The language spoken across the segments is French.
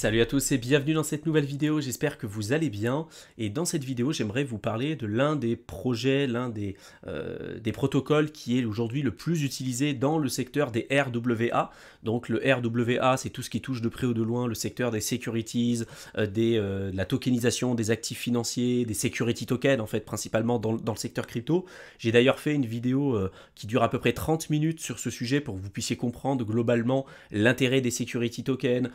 Salut à tous et bienvenue dans cette nouvelle vidéo, j'espère que vous allez bien et dans cette vidéo j'aimerais vous parler de l'un des projets, l'un des, euh, des, protocoles qui est aujourd'hui le plus utilisé dans le secteur des RWA. Donc le RWA c'est tout ce qui touche de près ou de loin le secteur des securities, euh, des, euh, de la tokenisation des actifs financiers, des security tokens en fait principalement dans, dans le secteur crypto. J'ai d'ailleurs fait une vidéo qui dure à peu près 30 minutes sur ce sujet pour que vous puissiez comprendre globalement l'intérêt des security tokens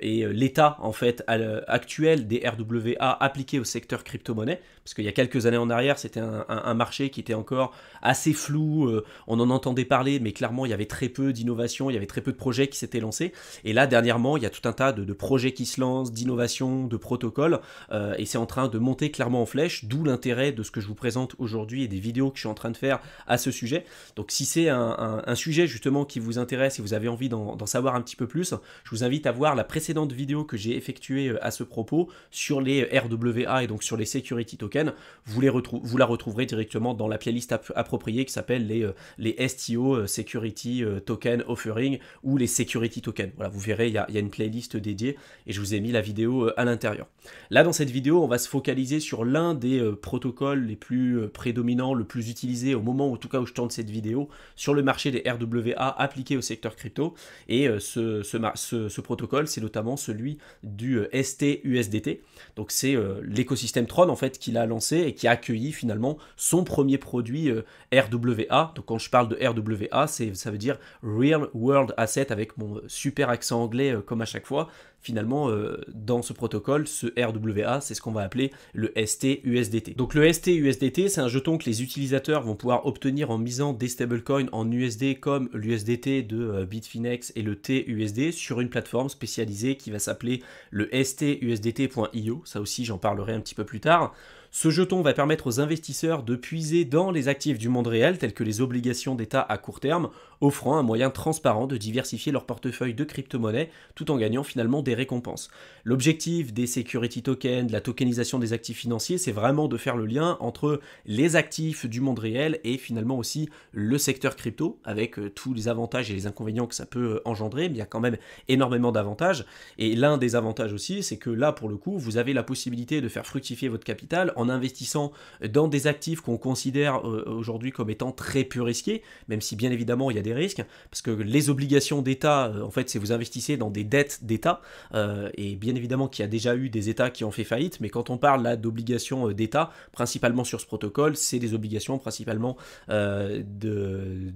et l'état en fait actuel des RWA appliqués au secteur crypto-monnaie, parce qu'il y a quelques années en arrière, c'était un, marché qui était encore assez flou, euh, on en entendait parler, mais clairement il y avait très peu d'innovation, il y avait très peu de projets qui s'étaient lancés, et là dernièrement il y a tout un tas de, projets qui se lancent, d'innovations, de protocoles, euh, et c'est en train de monter clairement en flèche, d'où l'intérêt de ce que je vous présente aujourd'hui et des vidéos que je suis en train de faire à ce sujet. Donc si c'est un, sujet justement qui vous intéresse et vous avez envie d'en savoir un petit peu plus, je vous invite à voir la précédente vidéo que j'ai effectué euh, à ce propos sur les RWA et donc sur les security tokens. Vous, les vous la retrouverez directement dans la playlist appropriée qui s'appelle les, euh, les STO euh, Security Token Offering ou les Security Token. Voilà, vous verrez, il y, a, une playlist dédiée et je vous ai mis la vidéo à l'intérieur. Là, dans cette vidéo, on va se focaliser sur l'un des protocoles les plus prédominants, le plus utilisé au moment, en tout cas, où je tourne cette vidéo, sur le marché des RWA appliqués au secteur crypto. Et ce, ce, ce protocole, c'est notamment ce celui du euh, STUSDT. Donc c'est euh, l'écosystème Tron en fait qu'il a lancé et qui a accueilli finalement son premier produit euh, RWA. Donc quand je parle de RWA, ça veut dire Real World Asset avec mon super accent anglais comme à chaque fois finalement, euh, dans ce protocole, ce RWA, c'est ce qu'on va appeler le STUSDT. Donc le STUSDT, c'est un jeton que les utilisateurs vont pouvoir obtenir en misant des stablecoins en USD comme l'USDT de euh, Bitfinex et le TUSD sur une plateforme spécialisée qui va s'appeler le STUSDT.io. Ça aussi, j'en parlerai un petit peu plus tard. Ce jeton va permettre aux investisseurs de puiser dans les actifs du monde réel, tels que les obligations d'État à court terme, offrant un moyen transparent de diversifier leur portefeuille de crypto monnaie tout en gagnant finalement des récompenses. L'objectif des security tokens, de la tokenisation des actifs financiers, c'est vraiment de faire le lien entre les actifs du monde réel et finalement aussi le secteur crypto, avec euh, tous les avantages et les inconvénients que ça peut euh, engendrer, mais il y a quand même énormément d'avantages. Et l'un des avantages aussi, c'est que là, pour le coup, vous avez la possibilité de faire fructifier votre capital en investissant dans des actifs qu'on considère euh, aujourd'hui comme étant très peu risqués, même si bien évidemment il y a des risques, parce que les obligations d'État, euh, en fait, c'est vous investissez dans des dettes d'État, euh, et bien évidemment qu'il y a déjà eu des États qui ont fait faillite, mais quand on parle là d'obligations d'État, principalement sur ce protocole, c'est des obligations principalement de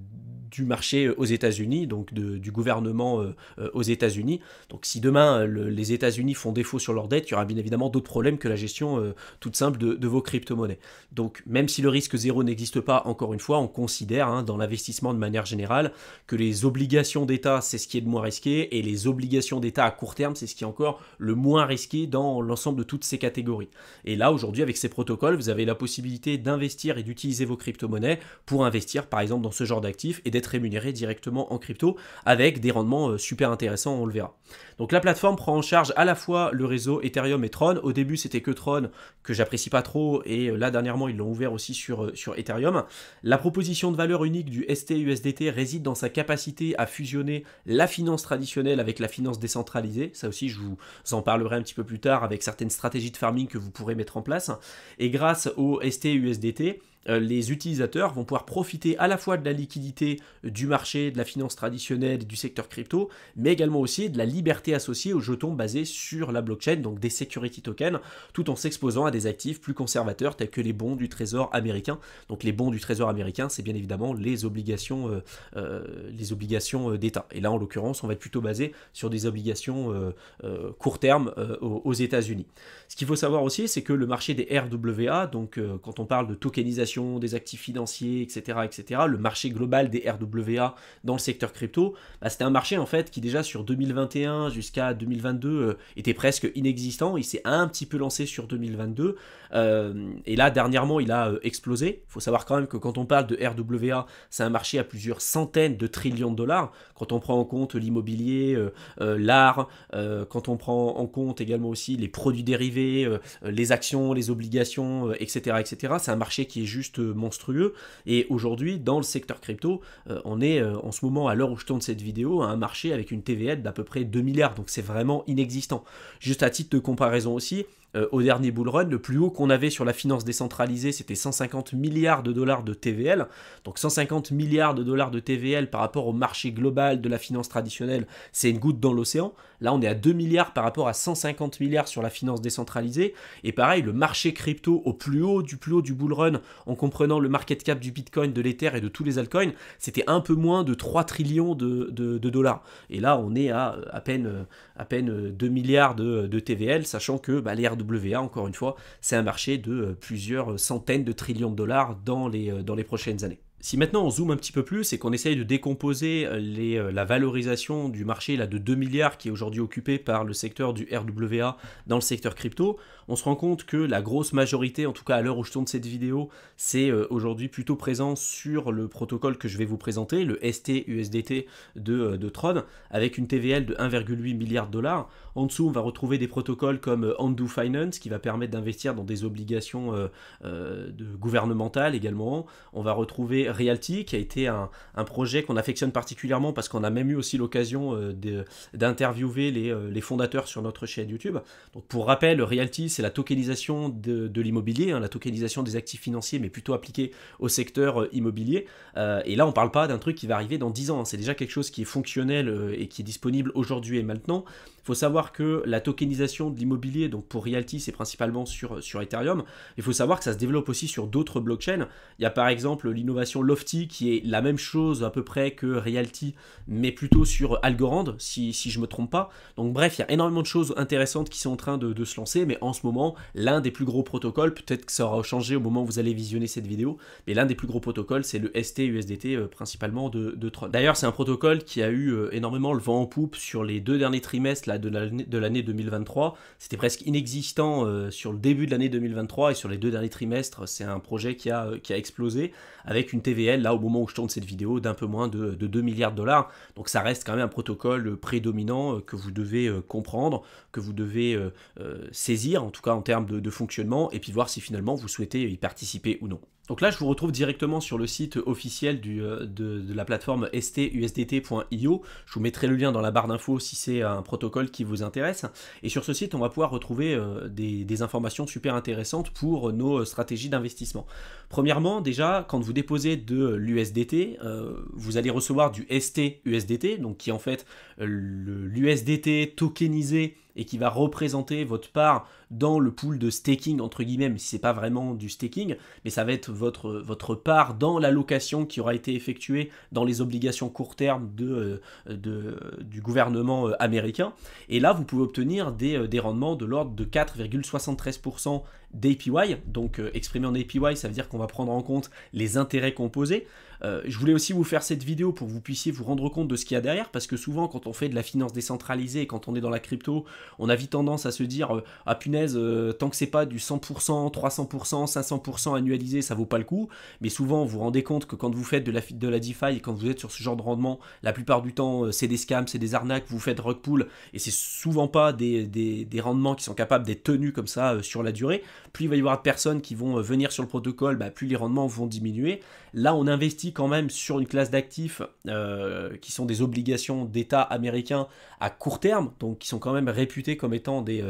du marché euh, aux États-Unis, donc du gouvernement euh, euh, aux États-Unis. Donc si demain les États-Unis font défaut sur leur dette, il y aura bien évidemment d'autres problèmes que la gestion toute simple de, vos crypto-monnaies. Donc même si le risque zéro n'existe pas, encore une fois, on considère hein, dans l'investissement de manière générale que les obligations d'État, c'est ce qui est le moins risqué, et les obligations d'État à court terme, c'est ce qui est encore le moins risqué dans l'ensemble de toutes ces catégories. Et là, aujourd'hui, avec ces protocoles, vous avez la possibilité d'investir et d'utiliser vos crypto-monnaies pour investir, par exemple, dans ce genre d'actifs et d'être Rémunérés rémunéré directement en crypto avec des rendements euh, super intéressants, on le verra. Donc la plateforme prend en charge à la fois le réseau Ethereum et Tron. Au début, c'était que Tron que j'apprécie pas trop et euh, là dernièrement, ils l'ont ouvert aussi sur, euh, sur Ethereum. La proposition de valeur unique du STUSDT réside dans sa capacité à fusionner la finance traditionnelle avec la finance décentralisée. Ça aussi, je vous en parlerai un petit peu plus tard avec certaines stratégies de farming que vous pourrez mettre en place. Et grâce au STUSDT euh, les utilisateurs vont pouvoir profiter à la fois de la liquidité du marché, de la finance traditionnelle et du secteur crypto, mais également aussi de la liberté associée aux jetons basés sur la blockchain, donc des security tokens, tout en s'exposant à des actifs plus conservateurs tels que les bons du Trésor américain. Donc les bons du Trésor américain, c'est bien évidemment les obligations, euh, euh, les obligations d'État. Et là, en l'occurrence, on va être plutôt basé sur des obligations court terme aux, aux États-Unis. Ce qu'il faut savoir aussi, c'est que le marché des RWA, donc quand on parle de tokenisation des actifs financiers, etc., etc., le marché global des RWA dans le secteur crypto, bah, c'était un marché en fait qui déjà sur 2021 jusqu'à 2022 euh, était presque inexistant. Il s'est un petit peu lancé sur 2022 euh, et là dernièrement il a euh, explosé. Il faut savoir quand même que quand on parle de RWA, c'est un marché à plusieurs centaines de trillions de dollars. Quand on prend en compte l'immobilier, l'art, quand on prend en compte également aussi les produits dérivés, les actions, les obligations, etc., etc. C'est un marché qui est juste monstrueux. Et aujourd'hui, dans le secteur crypto, euh, on est euh, en ce moment, à l'heure où je tourne cette vidéo, à un marché avec une TVA d'à peu près 2 milliards. Donc c'est vraiment inexistant. Juste à titre de comparaison aussi, euh, au dernier bull run. Le plus haut qu'on avait sur la finance décentralisée, c'était 150 milliards de dollars de TVL. Donc 150 milliards de dollars de TVL par rapport au marché global de la finance traditionnelle, c'est une goutte dans l'océan. Là, on est à 2 milliards par rapport à 150 milliards sur la finance décentralisée. Et pareil, le marché crypto au plus haut du plus haut du bull run, en comprenant le market cap du Bitcoin, de l'Ether et de tous les altcoins, c'était un peu moins de 3 trillions de, dollars. Et là, on est à à peine, à peine 2 milliards de, TVL, sachant que bah, l'ère de encore une fois, c'est un marché de euh, plusieurs centaines de trillions de dollars dans les, euh, dans les prochaines années. Si maintenant on zoome un petit peu plus et qu'on essaye de décomposer euh, les, la valorisation du marché là, de 2 milliards qui est aujourd'hui occupé par le secteur du RWA dans le secteur crypto, on se rend compte que la grosse majorité, en tout cas à l'heure où je tourne cette vidéo, c'est euh, aujourd'hui plutôt présent sur le protocole que je vais vous présenter, le STUSDT de, euh, Tron, avec une TVL de 1,8 milliard de dollars. En dessous, on va retrouver des protocoles comme Undo euh, Finance, qui va permettre d'investir dans des obligations gouvernementales également. On va retrouver Realty, qui a été un, projet qu'on affectionne particulièrement parce qu'on a même eu aussi l'occasion d'interviewer les, les, fondateurs sur notre chaîne YouTube. Donc pour rappel, Realty, c'est la tokenisation de, l'immobilier, hein, la tokenisation des actifs financiers, mais plutôt appliquée au secteur euh, immobilier. Euh, et là, on parle pas d'un truc qui va arriver dans 10 ans, c'est déjà quelque chose qui est fonctionnel euh, et qui est disponible aujourd'hui et maintenant. Il faut savoir que la tokenisation de l'immobilier, donc pour Realty, c'est principalement sur, sur Ethereum. Il faut savoir que ça se développe aussi sur d'autres blockchains. Il y a par exemple l'innovation Lofty qui est la même chose à peu près que Realty, mais plutôt sur Algorand, si, si je me trompe pas. Donc bref, il y a énormément de choses intéressantes qui sont en train de, se lancer, mais en ce moment, l'un des plus gros protocoles, peut-être que ça aura changé au moment où vous allez visionner cette vidéo, mais l'un des plus gros protocoles, c'est le ST-USDT euh, principalement de, de D'ailleurs, c'est un protocole qui a eu euh, énormément le vent en poupe sur les deux derniers trimestres là, de l'année 2023. C'était presque inexistant euh, sur le début de l'année 2023 et sur les deux derniers trimestres, c'est un projet qui a, qui a explosé avec une TVL, là, au moment où je tourne cette vidéo, d'un peu moins de, de 2 milliards de dollars. Donc ça reste quand même un protocole prédominant que vous devez comprendre, que vous devez saisir, tout cas en termes de, fonctionnement, et puis voir si finalement vous souhaitez y participer ou non. Donc là, je vous retrouve directement sur le site officiel du, euh, de, la plateforme stusdt.io. Je vous mettrai le lien dans la barre d'infos si c'est un protocole qui vous intéresse. Et sur ce site, on va pouvoir retrouver euh, des, des informations super intéressantes pour nos stratégies d'investissement. Premièrement, déjà, quand vous déposez de l'USDT, euh, vous allez recevoir du STUSDT, donc qui est en fait l'USDT tokenisé et qui va représenter votre part dans le pool de staking, entre guillemets, mais si c'est pas vraiment du staking, mais ça va être votre, votre part dans l'allocation qui aura été effectuée dans les obligations court terme de, euh, de, du gouvernement euh, américain. Et là, vous pouvez obtenir des, euh, des rendements de l'ordre de 4,73% d'APY. Donc exprimé en APY, ça veut dire qu'on va prendre en compte les intérêts composés. je voulais aussi vous faire cette vidéo pour que vous puissiez vous rendre compte de ce qu'il y a derrière, parce que souvent quand on fait de la finance décentralisée quand on est dans la crypto, on a vite tendance à se dire à ah punaise euh, tant que c'est pas du 100%, 300%, 500% annualisé, ça vaut pas le coup. Mais souvent, vous vous rendez compte que quand vous faites de la, de la DeFi et quand vous êtes sur ce genre de rendement, la plupart du temps, euh, c'est des scams, c'est des arnaques, vous faites rug pull et c'est souvent pas des, rendements qui sont capables d'être tenus comme ça euh, sur la durée. Plus il va y avoir de personnes qui vont venir sur le protocole, bah, plus les rendements vont diminuer. Là, on investit quand même sur une classe d'actifs qui sont des obligations d'État américain à court terme, donc qui sont quand même réputés comme étant des,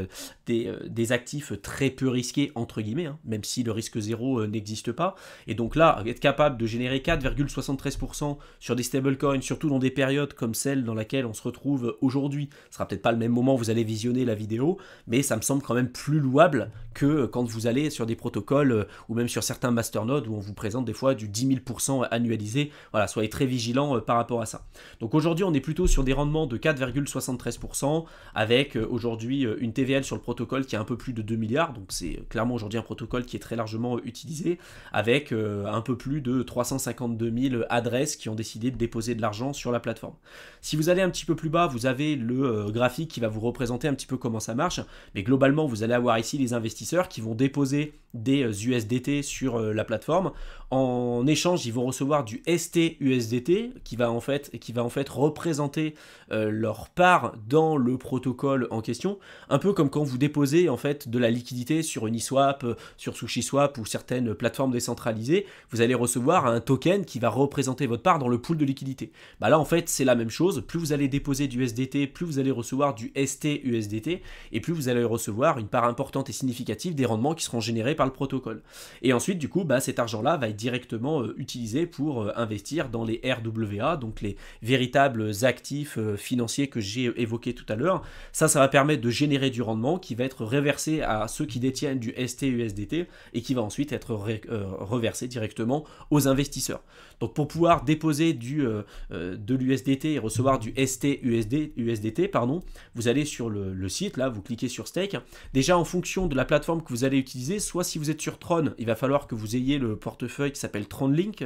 des actifs très peu risqués, entre guillemets, hein, même si le risque zéro euh, n'existe pas. Et donc là, être capable de générer 4,73% sur des stablecoins, surtout dans des périodes comme celle dans laquelle on se retrouve aujourd'hui, ce sera peut-être pas le même moment vous allez visionner la vidéo, mais ça me semble quand même plus louable que euh, quand vous allez sur des protocoles euh, ou même sur certains masternodes où on vous présente des fois du 10 000% annualisé. Voilà, soyez très vigilant par rapport à ça. Donc aujourd'hui, on est plutôt sur des rendements de 4,73% avec aujourd'hui une TVL sur le protocole qui est un peu plus de 2 milliards, donc c'est clairement aujourd'hui un protocole qui est très largement euh, utilisé, avec euh, un peu plus de 352 000 adresses qui ont décidé de déposer de l'argent sur la plateforme. Si vous allez un petit peu plus bas, vous avez le euh, graphique qui va vous représenter un petit peu comment ça marche, mais globalement, vous allez avoir ici les investisseurs qui vont déposer des USDT sur la plateforme. En échange, ils vont recevoir du st usdt qui va en fait, qui va en fait représenter leur part dans le protocole en question, un peu comme quand vous déposez en fait de la liquidité sur Uniswap, euh, sur SushiSwap ou certaines plateformes décentralisées, vous allez recevoir un token qui va représenter votre part dans le pool de liquidité. Bah là en fait c'est la même chose, plus vous allez déposer du SDT, plus vous allez recevoir du STUSDT et plus vous allez recevoir une part importante et significative des rendements qui seront générés par le protocole. Et ensuite du coup bah, cet argent-là va être directement euh, utilisé pour euh, investir dans les RWA, donc les véritables actifs financiers que j'ai évoqués tout à l'heure. Ça, ça va permettre de générer du rendement qui va être révélé versé à ceux qui détiennent du STUSDT et qui va ensuite être euh, reversé directement aux investisseurs. Donc pour pouvoir déposer euh, euh, de l'USDT et recevoir du STUSDT, pardon, vous allez sur le, site, là vous cliquez sur Stake. Déjà en fonction de la plateforme que vous allez utiliser, soit si vous êtes sur Tron, il va falloir que vous ayez le portefeuille qui s'appelle TronLink,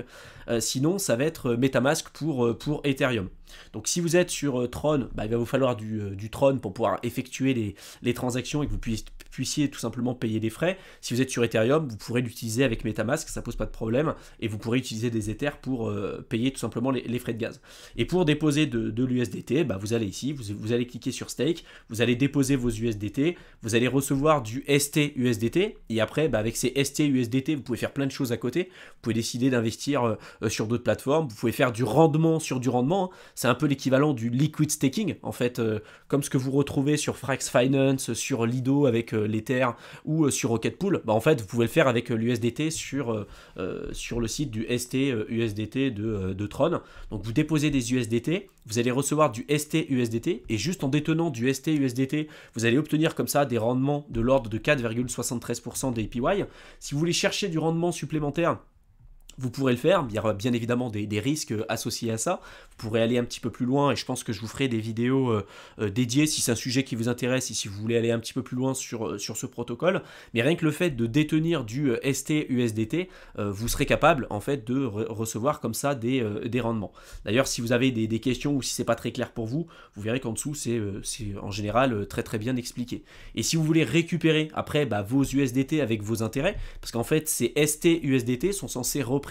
sinon ça va être Metamask pour, pour Ethereum. Donc si vous êtes sur euh, Tron, bah, il va vous falloir euh, du, Tron pour pouvoir effectuer les, transactions et que vous puissiez, tout simplement payer des frais. Si vous êtes sur Ethereum, vous pourrez l'utiliser avec Metamask, ça pose pas de problème, et vous pourrez utiliser des Ethers pour euh, payer tout simplement les, frais de gaz. Et pour déposer de, l'USDT, bah, vous allez ici, vous, allez cliquer sur Stake, vous allez déposer vos USDT, vous allez recevoir du ST USDT, et après bah, avec ces ST USDT, vous pouvez faire plein de choses à côté, vous pouvez décider d'investir sur d'autres plateformes, vous pouvez faire du rendement sur du rendement, hein. C'est un peu l'équivalent du liquid staking, en fait, euh, comme ce que vous retrouvez sur Frax Finance, sur Lido avec euh, l'Ether ou euh, sur Rocketpool. Pool. Bah, en fait, vous pouvez le faire avec l'USDT sur, sur le site du ST USDT de, de, Tron. Donc vous déposez des USDT, vous allez recevoir du ST USDT et juste en détenant du ST USDT, vous allez obtenir comme ça des rendements de l'ordre de 4,73% des Si vous voulez chercher du rendement supplémentaire, vous pourrez le faire, il y aura bien évidemment des, risques associés à ça. Vous pourrez aller un petit peu plus loin et je pense que je vous ferai des vidéos euh, euh, dédiées si c'est un sujet qui vous intéresse et si vous voulez aller un petit peu plus loin sur, euh, sur ce protocole. Mais rien que le fait de détenir du STUSDT vous serez capable en fait de recevoir comme ça des, rendements. D'ailleurs, si vous avez des, questions ou si c'est pas très clair pour vous, vous verrez qu'en dessous c'est en général très très bien expliqué. Et si vous voulez récupérer après bah, vos USDT avec vos intérêts, parce qu'en fait ces STUSDT sont censés représenter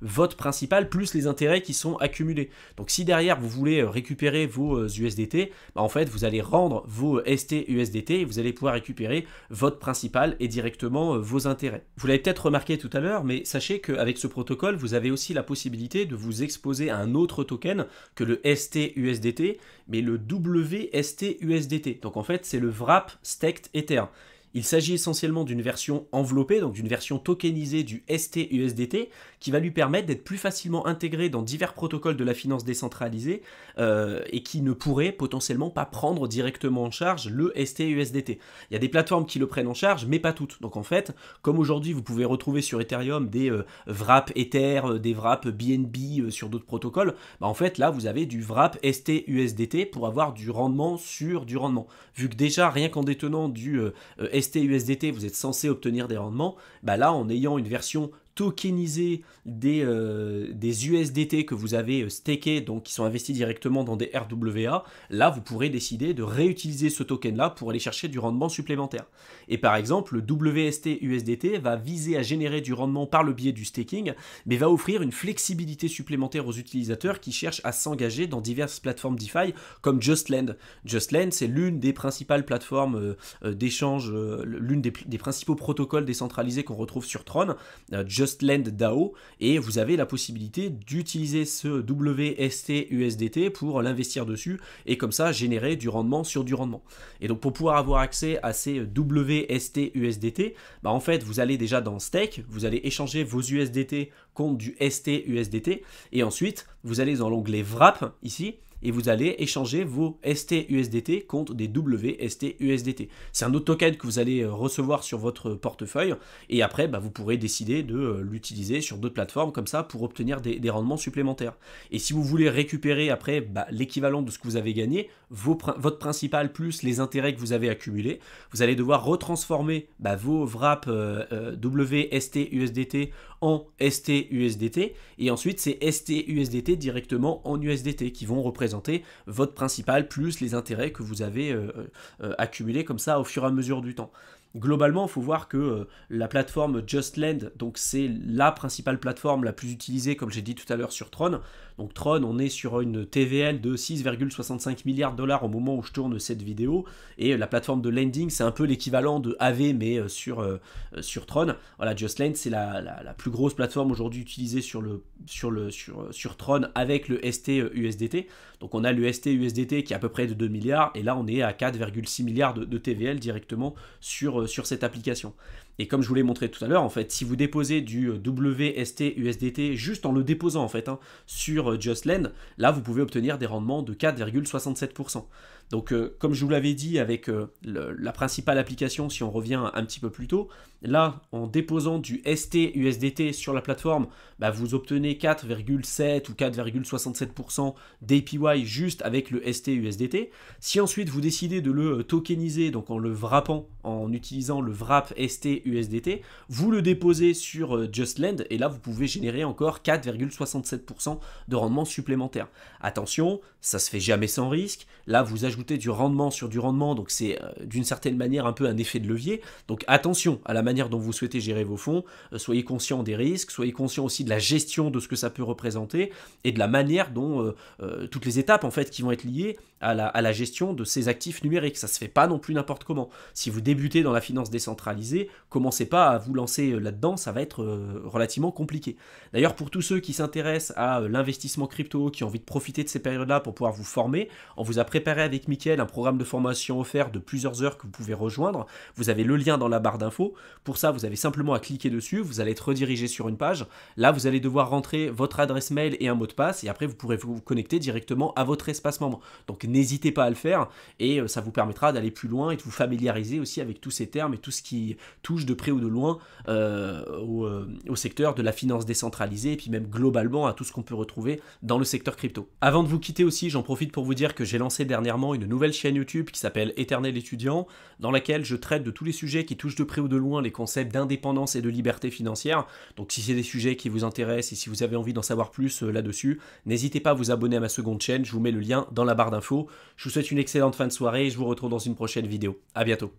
votre principal plus les intérêts qui sont accumulés. Donc si derrière vous voulez euh, récupérer vos USDT, euh, bah en fait vous allez rendre vos ST USDT et vous allez pouvoir récupérer votre principal et directement euh, vos intérêts. Vous l'avez peut-être remarqué tout à l'heure, mais sachez qu'avec ce protocole, vous avez aussi la possibilité de vous exposer à un autre token que le ST USDT, mais le WST USDT. Donc en fait c'est le Wrap Staked Ether. Il s'agit essentiellement d'une version enveloppée, donc d'une version tokenisée du STUSDT, qui va lui permettre d'être plus facilement intégré dans divers protocoles de la finance décentralisée euh, et qui ne pourrait potentiellement pas prendre directement en charge le STUSDT. Il y a des plateformes qui le prennent en charge, mais pas toutes. Donc en fait, comme aujourd'hui, vous pouvez retrouver sur Ethereum des vrap euh, Ether, euh, des WRAP BNB sur d'autres protocoles, bah, en fait là, vous avez du wrap STUSDT pour avoir du rendement sur du rendement. Vu que déjà, rien qu'en détenant du USDT, vous êtes censé obtenir des rendements, bah là en ayant une version tokeniser des, USDT euh, que vous avez euh, stakés, donc qui sont investis directement dans des RWA, là vous pourrez décider de réutiliser ce token-là pour aller chercher du rendement supplémentaire. Et par exemple, le WST USDT va viser à générer du rendement par le biais du staking, mais va offrir une flexibilité supplémentaire aux utilisateurs qui cherchent à s'engager dans diverses plateformes DeFi comme JustLend. JustLend, c'est l'une des principales plateformes euh, d'échange, l'une des, principaux protocoles décentralisés qu'on retrouve sur Tron lend DAO et vous avez la possibilité d'utiliser ce WST USDT pour l'investir dessus et comme ça générer du rendement sur du rendement. Et donc pour pouvoir avoir accès à ces WST USDT, bah en fait vous allez déjà dans Stake, vous allez échanger vos USDT contre du ST USDT et ensuite vous allez dans l'onglet Wrap ici et vous allez échanger vos ST-USDT contre des WSTUSDT. usdt C'est un autre token que vous allez euh, recevoir sur votre portefeuille et après bah, vous pourrez décider de euh, l'utiliser sur d'autres plateformes comme ça pour obtenir des, rendements supplémentaires. Et si vous voulez récupérer après bah, l'équivalent de ce que vous avez gagné, vos, votre principal plus les intérêts que vous avez accumulés, vous allez devoir retransformer bah, vos wraps euh, en STUSDT et ensuite c'est STUSDT directement en USDT qui vont représenter votre principal plus les intérêts que vous avez euh, euh, accumulés comme ça au fur et à mesure du temps. Globalement, il faut voir que euh, la plateforme Just donc c'est la principale plateforme la plus utilisée, comme j'ai dit tout à l'heure, sur Tron. Donc Tron, on est sur une TVL de 6,65 milliards de dollars au moment où je tourne cette vidéo. Et euh, la plateforme de Lending c'est un peu l'équivalent de AV, mais euh, sur, sur Tron. Voilà, Just c'est la, plus grosse plateforme aujourd'hui utilisée sur, le, sur, le, sur, Tron avec le ST-USDT. Donc on a le ST usdt qui est à peu près de 2 milliards, et là on est à 4,6 milliards de, de TVL directement sur euh, sur, cette application. Et comme je vous l'ai montré tout à l'heure, en fait, si vous déposez du euh, WST USDT juste en le déposant en fait hein, sur euh, JustLend, là vous pouvez obtenir des rendements de 4,67%. Donc euh, comme je vous l'avais dit avec la principale application, si on revient un petit peu plus tôt, là en déposant du ST USDT sur la plateforme, bah, vous obtenez 4,7 ou 4,67% d'APY juste avec le ST USDT. Si ensuite vous décidez de le tokeniser, donc en le wrappant, en utilisant le wrap ST USDT, vous le déposez sur euh, JustLend et là vous pouvez générer encore 4,67% de rendement supplémentaire. Attention, ça se fait jamais sans risque. Là vous ajoutez du rendement sur du rendement, donc c'est euh, d'une certaine manière un peu un effet de levier. Donc attention à la manière dont vous souhaitez gérer vos fonds, euh, soyez conscient des risques, soyez conscient aussi de la gestion de ce que ça peut représenter et de la manière dont toutes les étapes en fait qui vont être liées à la, gestion de ces actifs numériques. Ça se fait pas non plus n'importe comment. Si vous débutez dans la finance décentralisée, commencez pas à vous lancer euh, là-dedans, ça va être euh, relativement compliqué. D'ailleurs, pour tous ceux qui s'intéressent à euh, l'investissement crypto, qui ont envie de profiter de ces périodes-là pour pouvoir vous former, on vous a préparé avec Mickaël un programme de formation offert de plusieurs heures que vous pouvez rejoindre. Vous avez le lien dans la barre d'infos. Pour ça, vous avez simplement à cliquer dessus, vous allez être redirigé sur une page. Là, vous allez devoir rentrer votre adresse mail et un mot de passe, et après, vous pourrez vous connecter directement à votre espace membre. Donc, n'hésitez pas à le faire, et ça vous permettra d'aller plus loin et de vous familiariser aussi avec tous ces termes et tout ce qui touche de près ou de loin euh, euh, au, secteur de la finance décentralisée et puis même globalement à tout ce qu'on peut retrouver dans le secteur crypto. Avant de vous quitter aussi, j'en profite pour vous dire que j'ai lancé dernièrement une nouvelle chaîne YouTube qui s'appelle Éternel étudiant, dans laquelle je traite de tous les sujets qui touchent de près ou de loin les concepts d'indépendance et de liberté financière. Donc si c'est des sujets qui vous intéressent et si vous avez envie d'en savoir plus euh, là-dessus, n'hésitez pas à vous abonner à ma seconde chaîne, je vous mets le lien dans la barre d'infos. Je vous souhaite une excellente fin de soirée et je vous retrouve dans une prochaine vidéo. À bientôt.